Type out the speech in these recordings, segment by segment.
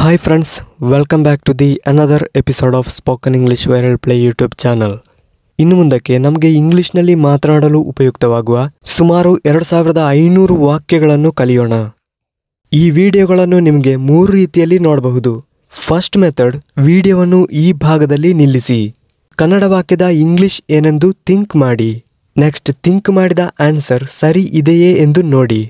Hi friends welcome back to the another episode of spoken English viral play YouTube YouTube ಇನ್ನು ಮುಂದಕ್ಕೆ ನಮಗೆ ಇಂಗ್ಲಿಷ್ನಲ್ಲಿ ಮಾತನಾಡಲು ಉಪಯುಕ್ತವಾಗುವ ಸುಮಾರು ಎರಡು ಸಾವಿರದ ಐನೂರು ವಾಕ್ಯಗಳನ್ನು ಕಲಿಯೋಣ ಈ ವಿಡಿಯೋಗಳನ್ನು ನಿಮಗೆ ಮೂರು ರೀತಿಯಲ್ಲಿ ನೋಡಬಹುದು ಫಸ್ಟ್ ಮೆಥಡ್ ವಿಡಿಯೋವನ್ನು ಈ ಭಾಗದಲ್ಲಿ ನಿಲ್ಲಿಸಿ ಕನ್ನಡ ವಾಕ್ಯದ ಇಂಗ್ಲಿಷ್ ಏನೆಂದು ಥಿಂಕ್ ಮಾಡಿ ನೆಕ್ಸ್ಟ್ ಥಿಂಕ್ ಮಾಡಿದ ಆನ್ಸರ್ ಸರಿ ಇದೆಯೇ ಎಂದು ನೋಡಿ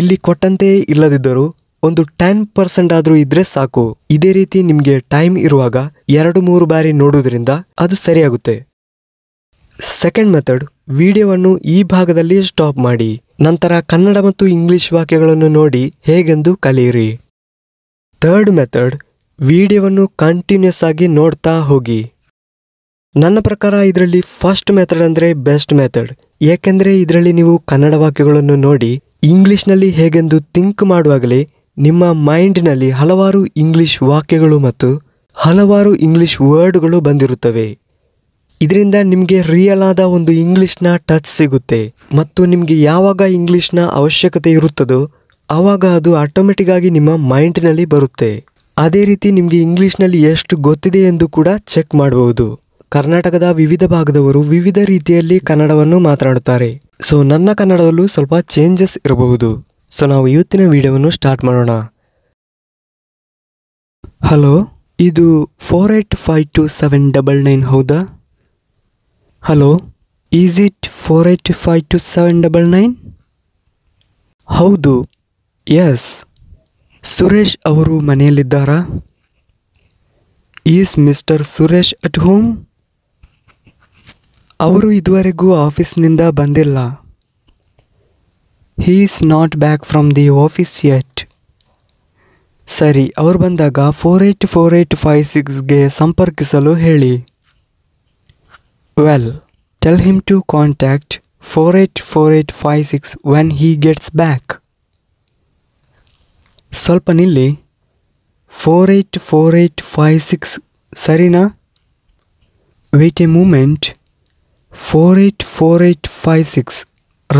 ಇಲ್ಲಿ ಕೊಟ್ಟಂತೆಯೇ ಇಲ್ಲದಿದ್ದರೂ ಒಂದು ಟೆನ್ ಪರ್ಸೆಂಟ್ ಆದರೂ ಇದ್ರೆ ಸಾಕು ಇದೇ ರೀತಿ ನಿಮಗೆ ಟೈಮ್ ಇರುವಾಗ ಎರಡು ಮೂರು ಬಾರಿ ನೋಡುವುದರಿಂದ ಅದು ಸರಿಯಾಗುತ್ತೆ ಸೆಕೆಂಡ್ ಮೆಥಡ್ ವಿಡಿಯೋವನ್ನು ಈ ಭಾಗದಲ್ಲಿ ಸ್ಟಾಪ್ ಮಾಡಿ ನಂತರ ಕನ್ನಡ ಮತ್ತು ಇಂಗ್ಲಿಷ್ ವಾಕ್ಯಗಳನ್ನು ನೋಡಿ ಹೇಗೆಂದು ಕಲಿಯಿರಿ ಥರ್ಡ್ ಮೆಥಡ್ ವಿಡಿಯೋವನ್ನು ಕಂಟಿನ್ಯೂಸ್ ಆಗಿ ನೋಡ್ತಾ ಹೋಗಿ ನನ್ನ ಪ್ರಕಾರ ಇದರಲ್ಲಿ ಫಸ್ಟ್ ಮೆಥಡ್ ಅಂದರೆ ಬೆಸ್ಟ್ ಮೆಥಡ್ ಏಕೆಂದರೆ ಇದರಲ್ಲಿ ನೀವು ಕನ್ನಡ ವಾಕ್ಯಗಳನ್ನು ನೋಡಿ ಇಂಗ್ಲಿಷ್ನಲ್ಲಿ ಹೇಗೆಂದು ಥಿಂಕ್ ಮಾಡುವಾಗಲೇ ನಿಮ್ಮ ಮೈಂಡ್ನಲ್ಲಿ ಹಲವಾರು ಇಂಗ್ಲಿಷ್ ವಾಕ್ಯಗಳು ಮತ್ತು ಹಲವಾರು ಇಂಗ್ಲಿಷ್ ವರ್ಡ್ಗಳು ಬಂದಿರುತ್ತವೆ ಇದರಿಂದ ನಿಮಗೆ ರಿಯಲ್ ಆದ ಒಂದು ಇಂಗ್ಲೀಷ್ನ ಟಚ್ ಸಿಗುತ್ತೆ ಮತ್ತು ನಿಮಗೆ ಯಾವಾಗ ಇಂಗ್ಲೀಷ್ನ ಅವಶ್ಯಕತೆ ಇರುತ್ತದೋ ಆವಾಗ ಅದು ಆಗಿ ನಿಮ್ಮ ಮೈಂಡ್ನಲ್ಲಿ ಬರುತ್ತೆ ಅದೇ ರೀತಿ ನಿಮಗೆ ಇಂಗ್ಲೀಷ್ನಲ್ಲಿ ಎಷ್ಟು ಗೊತ್ತಿದೆ ಎಂದು ಕೂಡ ಚೆಕ್ ಮಾಡಬಹುದು ಕರ್ನಾಟಕದ ವಿವಿಧ ಭಾಗದವರು ವಿವಿಧ ರೀತಿಯಲ್ಲಿ ಕನ್ನಡವನ್ನು ಮಾತನಾಡುತ್ತಾರೆ ಸೊ ನನ್ನ ಕನ್ನಡದಲ್ಲೂ ಸ್ವಲ್ಪ ಚೇಂಜಸ್ ಇರಬಹುದು ಸೊ ನಾವು ಇವತ್ತಿನ ವೀಡಿಯೋವನ್ನು ಸ್ಟಾರ್ಟ್ ಮಾಡೋಣ ಹಲೋ ಇದು four eight five two seven double nine ಹೌದಾ hello is it four eight five two seven double nine ಹೌದು ಎಸ್ ಸುರೇಶ್ ಅವರು ಮನೆಯಲ್ಲಿದ್ದಾರಾ is mister Suresh at home ಅವರು ಇದುವರೆಗೂ ಆಫೀಸ್ನಿಂದ ಬಂದಿಲ್ಲ he is not back from the office yet ಸರಿ ಅವ್ರು ಬಂದಾಗ four eight four eight five ಸಿಕ್ಸ್ಗೆ ಸಂಪರ್ಕಿಸಲು ಹೇಳಿ well tell him to contact four eight four eight five six when he gets back ಸ್ವಲ್ಪ ನಿಲ್ಲಿ four eight four eight five six ಸರಿನಾ wait a moment four eight four eight five six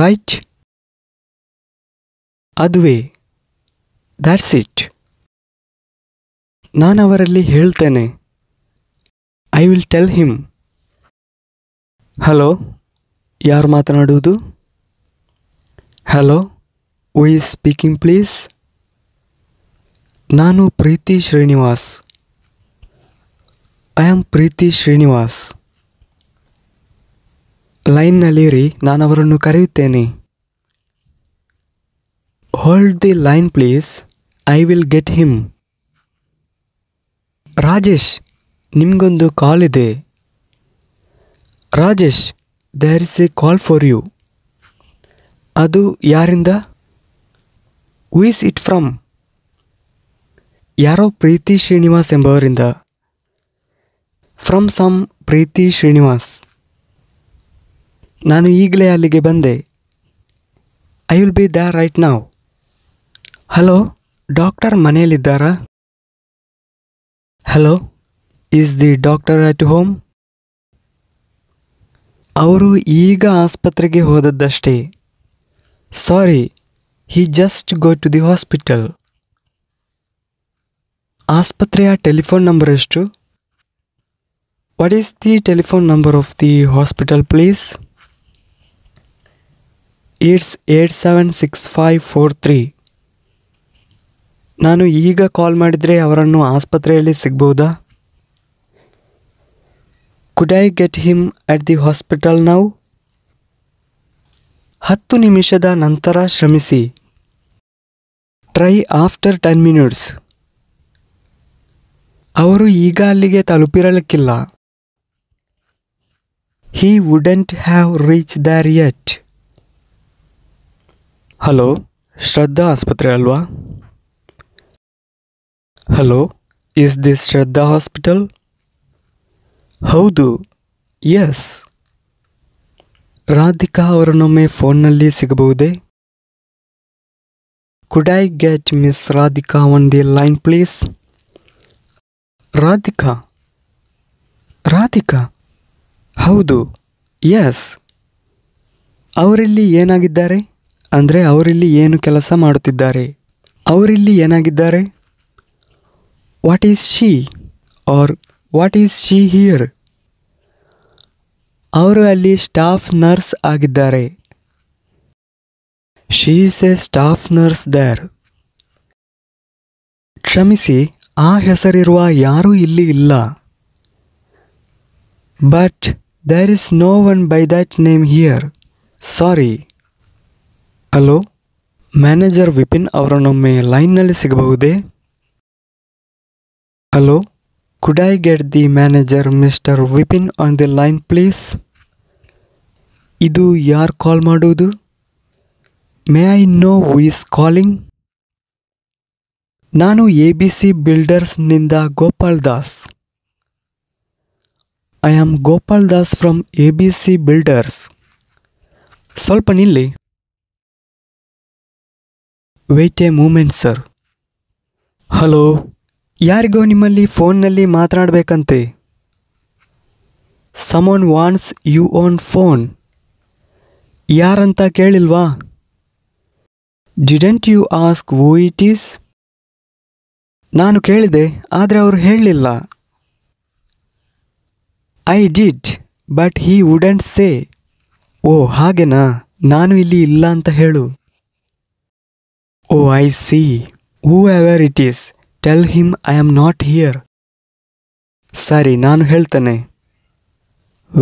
right ಅದುವೇ that's it ನಾನು ಅವರಲ್ಲಿ ಹೇಳ್ತೇನೆ I will tell him hello ಯಾರು ಮಾತನಾಡುವುದು hello who is speaking please ನಾನು ಪ್ರೀತಿ ಶ್ರೀನಿವಾಸ್ ಐ ಆಮ್ ಪ್ರೀತಿ ಶ್ರೀನಿವಾಸ್ ಲೈನ್ನಲ್ಲಿರಿ ನಾನು ಅವರನ್ನು ಕರೆಯುತ್ತೇನೆ hold the line please I will get him Rajesh ನಿಮಗೊಂದು ಕಾಲ್ ಇದೆ Rajesh there is a call for you ಅದು ಯಾರಿಂದ ವೀಸ್ ಇಟ್ ಫ್ರಮ್ ಯಾರೋ ಪ್ರೀತಿ ಶ್ರೀನಿವಾಸ್ ಎಂಬವರಿಂದ ಫ್ರಮ್ ಸಮ್ ಪ್ರೀತಿ ಶ್ರೀನಿವಾಸ್ ನಾನು ಈಗಲೇ ಅಲ್ಲಿಗೆ ಬಂದೆ I will be there right now hello doctor ಮನೆಯಲ್ಲಿದ್ದಾರಾ hello is the doctor at home ಅವರು ಈಗ ಆಸ್ಪತ್ರೆಗೆ ಹೋದದ್ದಷ್ಟೇ sorry he just go to the hospital ಆಸ್ಪತ್ರೆಯ ಟೆಲಿಫೋನ್ ನಂಬರ್ ಎಷ್ಟು what is the telephone number of the hospital please it's eight seven six five four three ನಾನು ಈಗ call ಮಾಡಿದರೆ ಅವರನ್ನು ಆಸ್ಪತ್ರೆಯಲ್ಲಿ ಸಿಗ್ಬೋದಾ could I get him at the hospital ನಾವು ಹತ್ತು ನಿಮಿಷದ ನಂತರ ಶ್ರಮಿಸಿ ಟ್ರೈ ಆಫ್ಟರ್ ಟೆನ್ ಮಿನಿಟ್ಸ್ ಅವರು ಈಗ ಅಲ್ಲಿಗೆ ತಲುಪಿರಲಿಕ್ಕಿಲ್ಲ he wouldn't have reach there yet hello Shraddha ಆಸ್ಪತ್ರೆ ಅಲ್ವಾ hello is this Shraddha hospital ಹೌದು ಎಸ್ ರಾಧಿಕಾ ಅವರನ್ನೊಮ್ಮೆ ಫೋನ್ನಲ್ಲಿ ಸಿಗಬಹುದೇ could I get miss Radhika on the line please Radhika Radhika ಹೌದು ಎಸ್ ಅವರಿಲ್ಲಿ ಏನಾಗಿದ್ದಾರೆ ಅಂದರೆ ಅವರಿಲ್ಲಿ ಏನು ಕೆಲಸ ಮಾಡುತ್ತಿದ್ದಾರೆ ಅವರಿಲ್ಲಿ ಏನಾಗಿದ್ದಾರೆ what is she are what is she here ಅವರು ಅಲ್ಲಿ ಸ್ಟಾಫ್ ನರ್ಸ್ ಆಗಿದ್ದಾರೆ she's is a staff nurse there ಕ್ಷಮಿಸಿ ಆ ಹೆಸರಿರುವ ಯಾರೂ ಇಲ್ಲಿ ಇಲ್ಲ but there is no one by that name here sorry hello manager Vipin ಅವರನ್ನೊಮ್ಮೆ ಲೈನ್ನಲ್ಲಿ ಸಿಗಬಹುದೇ Hello, could I get the manager Mr. Vipin on the line please? ಇದು ಯಾರು ಕಾಲ್ ಮಾಡೋದು may I know is calling ನಾನು ಎ ಬಿ ಸಿ ಬಿಲ್ಡರ್ಸ್ನಿಂದ Gopal Das I am Gopal Das from A B C builders ಸ್ವಲ್ಪ ನಿಲ್ಲಿ wait a moment sir hello ಯಾರಿಗೋ ನಿಮ್ಮಲ್ಲಿ ಫೋನ್ನಲ್ಲಿ ಮಾತನಾಡಬೇಕಂತೆ someone wants you on phone ಯಾರಂತ ಕೇಳಿಲ್ವಾ didn't you ask who it is ನಾನು ಕೇಳಿದೆ ಆದರೆ ಅವರು ಹೇಳಲಿಲ್ಲ I did but he wouldn't say oh ಹಾಗೆನಾ ನಾನು ಇಲ್ಲಿ ಇಲ್ಲ ಅಂತ ಹೇಳು oh I C who whoever it is tell him I am not here ಸರಿ ನಾನು ಹೇಳ್ತೇನೆ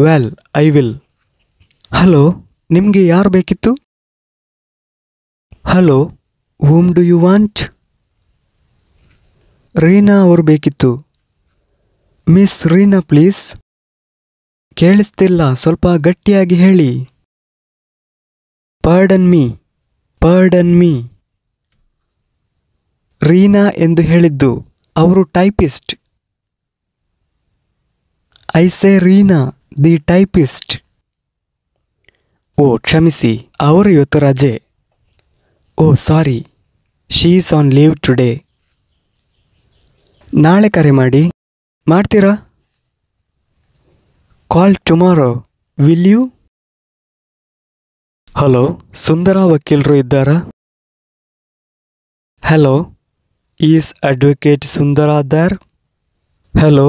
ವೆಲ್ ಐ ವಿಲ್ ಹಲೋ ನಿಮಗೆ ಯಾರು ಬೇಕಿತ್ತು hello whom do you want Reena ಅವರು ಬೇಕಿತ್ತು ಮಿಸ್ ರೀನಾ ಪ್ಲೀಸ್ ಕೇಳಿಸ್ತಿಲ್ಲ ಸ್ವಲ್ಪ ಗಟ್ಟಿಯಾಗಿ ಹೇಳಿ pardon me pardon me Reena ಎಂದು ಹೇಳಿದ್ದು ಅವರು ಟೈಪಿಸ್ಟ್ ಐ ಸೆ ರೀನಾ ದಿ ಟೈಪಿಸ್ಟ್ ಓ ಕ್ಷಮಿಸಿ ಅವರು ಇವತ್ತು ರಜೆ oh sorry she is on leave today ನಾಳೆ ಕರೆ ಮಾಡಿ ಮಾಡ್ತೀರಾ call tomorrow will you hello Sundara ವಕೀಲರು ಇದ್ದಾರಾ hello is advocate Sundara there? Hello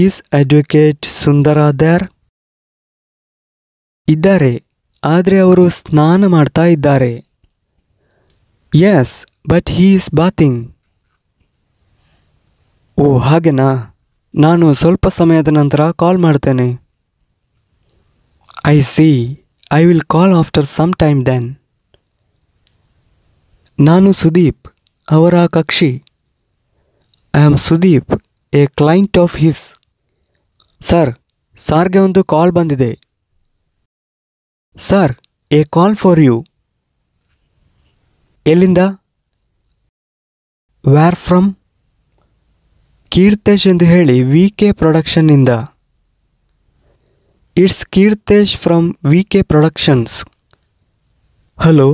is Advocate Sundara there? ಇದ್ದಾರೆ ಆದರೆ ಅವರು ಸ್ನಾನ ಮಾಡ್ತಾ ಇದ್ದಾರೆ yes but he is bathing oh ಹಾಗೆನಾ ನಾನು ಸ್ವಲ್ಪ ಸಮಯದ ನಂತರ ಕಾಲ್ ಮಾಡ್ತೇನೆ I see I will call after some time then ನಾನು ಸುದೀಪ್ ಅವರ ಕಕ್ಷಿ I am Sudeep a client of his sir ಸಾರ್ಗೆ ಒಂದು ಕಾಲ್ ಬಂದಿದೆ sir a call for you ಎಲ್ಲಿಂದ ವ್ಯಾರ್ ಫ್ರಮ್ ಕೀರ್ತೇಶ್ ಎಂದು ಹೇಳಿ ವಿ ಕೆ ಪ್ರೊಡಕ್ಷನ್ನಿಂದ it's Keerthesh from V K productions hello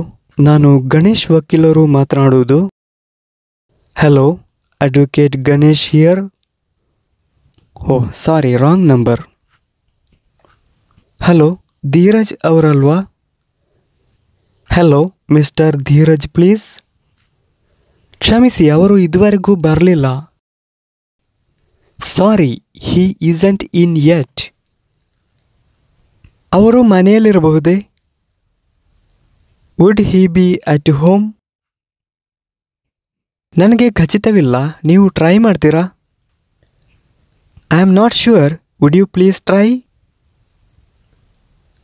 ನಾನು ಗಣೇಶ್ ವಕೀಲರು ಮಾತನಾಡುವುದು hello advocate Ganesh here oh sorry wrong number hello Dheeraj ಅವರಲ್ವಾ ಹಲೋ ಮಿಸ್ಟರ್ ಧೀರಜ್ ಪ್ಲೀಸ್ ಕ್ಷಮಿಸಿ ಅವರು ಇದುವರೆಗೂ ಬರಲಿಲ್ಲ ಸಾರಿ ಹಿ ಈಸಂಟ್ ಇನ್ ಯೆಟ್ ಅವರು ಮನೆಯಲ್ಲಿರಬಹುದೇ would he be at home ನನಗೆ ಖಚಿತವಿಲ್ಲ ನೀವು ಟ್ರೈ ಮಾಡ್ತೀರಾ I am not sure would you please try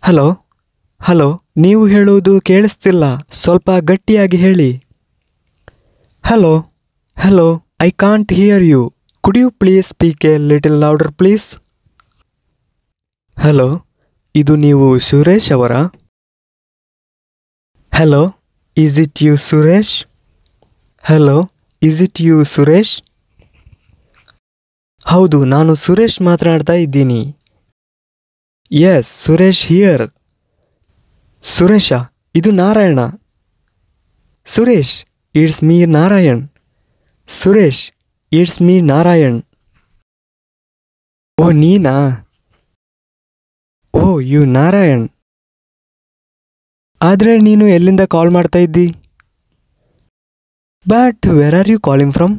hello hello ನೀವು ಹೇಳುವುದು ಕೇಳಿಸ್ತಿಲ್ಲ ಸ್ವಲ್ಪ ಗಟ್ಟಿಯಾಗಿ ಹೇಳಿ hello hello I can't hear you could you please speak a little louder please hello ಇದು ನೀವು ಸುರೇಶ್ ಅವರ hello is it you Suresh hello is it you Suresh ಹೌದು ನಾನು ಸುರೇಶ್ ಮಾತನಾಡ್ತಾ ಇದ್ದೀನಿ ಎಸ್ ಸುರೇಶ್ ಹಿಯರ್ ಸುರೇಶ ಇದು Narayana Suresh it's me Narayan Suresh it's me Narayan oh ನೀನಾ ಓ ಯು ನಾರಾಯಣ್ ಆದರೆ ನೀನು ಎಲ್ಲಿಂದ ಕಾಲ್ ಮಾಡ್ತಾ ಇದ್ದೀ but where are you calling from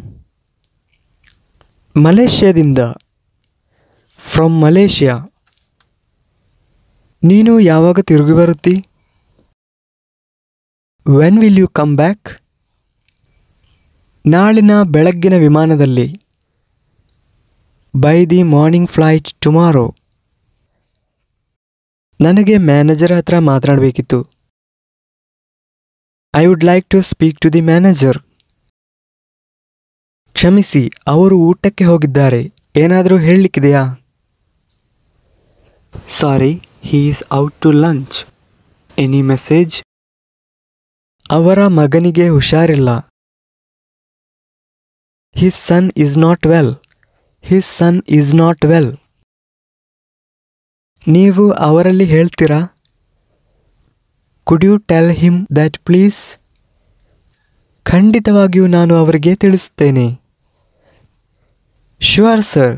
ಮಲೇಷ್ಯಾದಿಂದ ಫ್ರಮ್ ಮಲೇಷ್ಯಾ ನೀನು ಯಾವಾಗ ತಿರುಗಿ ಬರುತ್ತಿ when will you come back ನಾಳಿನ ಬೆಳಗ್ಗಿನ ವಿಮಾನದಲ್ಲಿ by the morning flight tomorrow ನನಗೆ ಮ್ಯಾನೇಜರ್ ಹತ್ರ ಮಾತನಾಡಬೇಕಿತ್ತು I would like to speak to the manager ಕ್ಷಮಿಸಿ ಅವರು ಊಟಕ್ಕೆ ಹೋಗಿದ್ದಾರೆ ಏನಾದರೂ ಹೇಳಲಿಕ್ಕಿದೆಯಾ sorry he is out to lunch any message ಅವರ ಮಗನಿಗೆ ಹುಷಾರಿಲ್ಲ his son is not well his son is not well ನೀವು ಅವರಲ್ಲಿ ಹೇಳ್ತೀರಾ could you tell him that please ಖಂಡಿತವಾಗಿಯೂ ನಾನು ಅವರಿಗೆ ತಿಳಿಸುತ್ತೇನೆ sure sir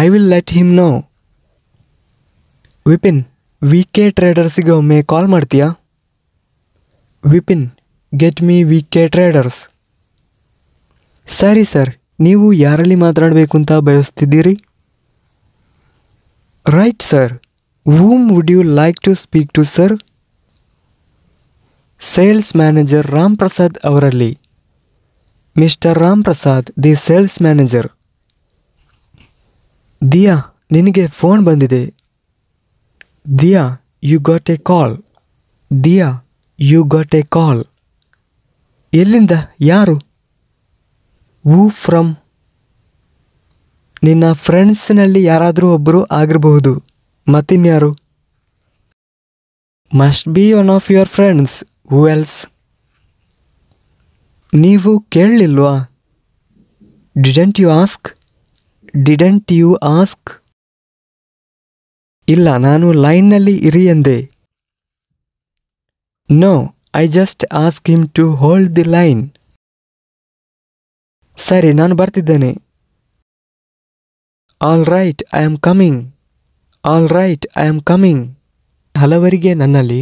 I will let him know Vipin V K ಟ್ರೇಡರ್ಸಿಗೆ ಒಮ್ಮೆ ಕಾಲ್ ಮಾಡ್ತೀಯಾ Vipin get me V K traders ಸರಿ ಸರ್ ನೀವು ಯಾರಲ್ಲಿ ಮಾತಾಡಬೇಕು ಅಂತ ಬಯಸ್ತಿದ್ದೀರಿ right sir whom would you like to speak to sir sales manager Ram Prasad ಅವರಲ್ಲಿ mister Ram Prasad the sales manager Diya ನಿನಗೆ ಫೋನ್ ಬಂದಿದೆ Diya you got a call Diya you got a call ಎಲ್ಲಿಂದ ಯಾರು ವೂ ಫ್ರಮ್ ನಿನ್ನ ಫ್ರೆಂಡ್ಸ್ನಲ್ಲಿ ಯಾರಾದರೂ ಒಬ್ಬರು ಆಗಿರಬಹುದು ಮತ್ತಿನ್ಯಾರು must be one of your friends who else ನೀವು ಕೇಳಲಿಲ್ವಾ didn't you ask didn't you ask ಇಲ್ಲ ನಾನು ಲೈನ್ನಲ್ಲಿ ಇರಿ ಎಂದೆ no I just ask him to hold the line ಸರಿ ನಾನು ಬರ್ತಿದ್ದೇನೆ all right I am coming all right I am coming ಹಲವರಿಗೆ ನನ್ನಲ್ಲಿ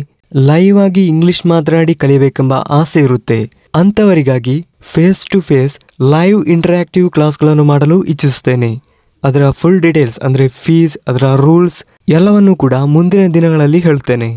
ಲೈವ್ ಆಗಿ ಇಂಗ್ಲಿಷ್ ಮಾತನಾಡಿ ಕಲಿಯಬೇಕೆಂಬ ಆಸೆ ಇರುತ್ತೆ ಅಂಥವರಿಗಾಗಿ face to face live interactive ಕ್ಲಾಸ್ಗಳನ್ನು ಮಾಡಲು ಇಚ್ಛಿಸುತ್ತೇನೆ ಅದರ ಫುಲ್ ಡೀಟೇಲ್ಸ್ ಅಂದರೆ ಫೀಸ್ ಅದರ ರೂಲ್ಸ್ ಎಲ್ಲವನ್ನು ಕೂಡ ಮುಂದಿನ ದಿನಗಳಲ್ಲಿ ಹೇಳ್ತೇನೆ